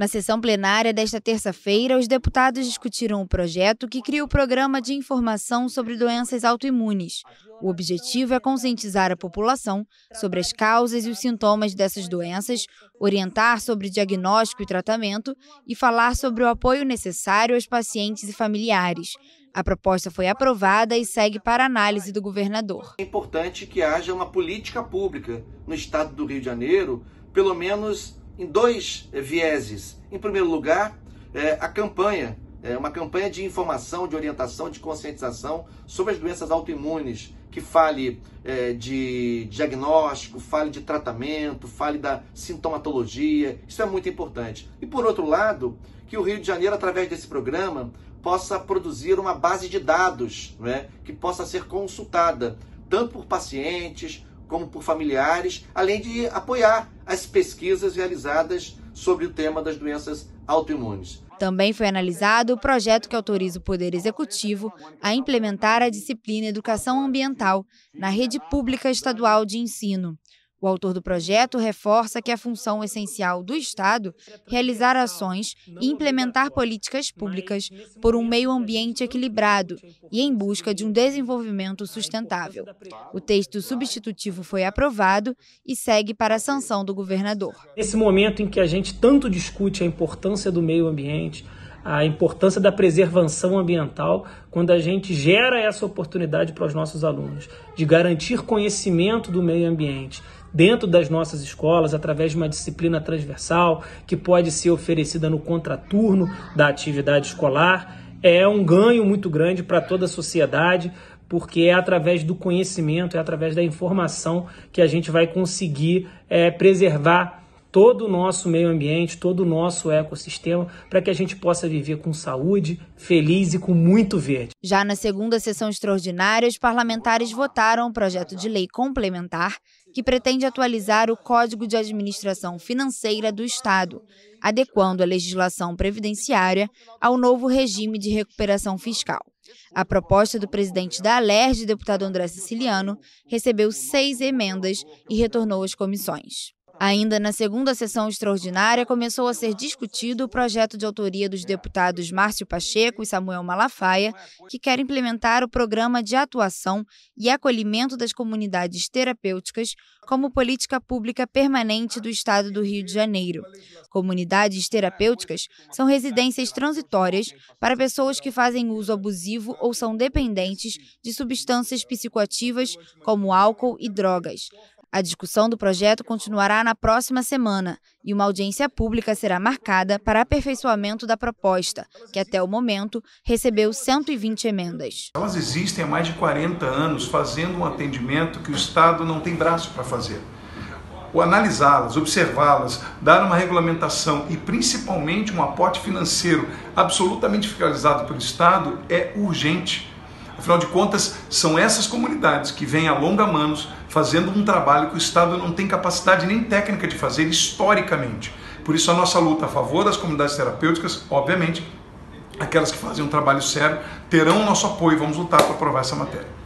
Na sessão plenária desta terça-feira, os deputados discutiram o projeto que cria o Programa de Informação sobre Doenças Autoimunes. O objetivo é conscientizar a população sobre as causas e os sintomas dessas doenças, orientar sobre diagnóstico e tratamento e falar sobre o apoio necessário aos pacientes e familiares. A proposta foi aprovada e segue para análise do governador. É importante que haja uma política pública no estado do Rio de Janeiro, pelo menos em dois eh, vieses. Em primeiro lugar, é, a campanha, é, uma campanha de informação, de orientação, de conscientização sobre as doenças autoimunes, que fale é, de diagnóstico, fale de tratamento, fale da sintomatologia. Isso é muito importante. E por outro lado, que o Rio de Janeiro, através desse programa, possa produzir uma base de dados né, que possa ser consultada, tanto por pacientes, como por familiares, além de apoiar as pesquisas realizadas sobre o tema das doenças autoimunes. Também foi analisado o projeto que autoriza o Poder Executivo a implementar a disciplina Educação Ambiental na rede pública estadual de ensino. O autor do projeto reforça que é função essencial do Estado realizar ações e implementar políticas públicas por um meio ambiente equilibrado e em busca de um desenvolvimento sustentável. O texto substitutivo foi aprovado e segue para a sanção do governador. Nesse momento em que a gente tanto discute a importância do meio ambiente, a importância da preservação ambiental quando a gente gera essa oportunidade para os nossos alunos, de garantir conhecimento do meio ambiente dentro das nossas escolas, através de uma disciplina transversal que pode ser oferecida no contraturno da atividade escolar. É um ganho muito grande para toda a sociedade, porque é através do conhecimento, é através da informação que a gente vai conseguir é, preservar todo o nosso meio ambiente, todo o nosso ecossistema, para que a gente possa viver com saúde, feliz e com muito verde. Já na segunda sessão extraordinária, os parlamentares votaram um projeto de lei complementar que pretende atualizar o Código de Administração Financeira do Estado, adequando a legislação previdenciária ao novo regime de recuperação fiscal. A proposta do presidente da Alerj, deputado André Siciliano, recebeu seis emendas e retornou às comissões. Ainda na segunda sessão extraordinária, começou a ser discutido o projeto de autoria dos deputados Márcio Pacheco e Samuel Malafaia, que quer implementar o programa de atuação e acolhimento das comunidades terapêuticas como política pública permanente do Estado do Rio de Janeiro. Comunidades terapêuticas são residências transitórias para pessoas que fazem uso abusivo ou são dependentes de substâncias psicoativas, como álcool e drogas. A discussão do projeto continuará na próxima semana e uma audiência pública será marcada para aperfeiçoamento da proposta, que até o momento recebeu 120 emendas. Elas existem há mais de 40 anos, fazendo um atendimento que o Estado não tem braço para fazer. O analisá-las, observá-las, dar uma regulamentação e principalmente um aporte financeiro absolutamente fiscalizado pelo Estado é urgente. Afinal de contas, são essas comunidades que vêm a longa manos fazendo um trabalho que o Estado não tem capacidade nem técnica de fazer historicamente. Por isso, a nossa luta a favor das comunidades terapêuticas, obviamente, aquelas que fazem um trabalho sério, terão o nosso apoio. Vamos lutar para aprovar essa matéria.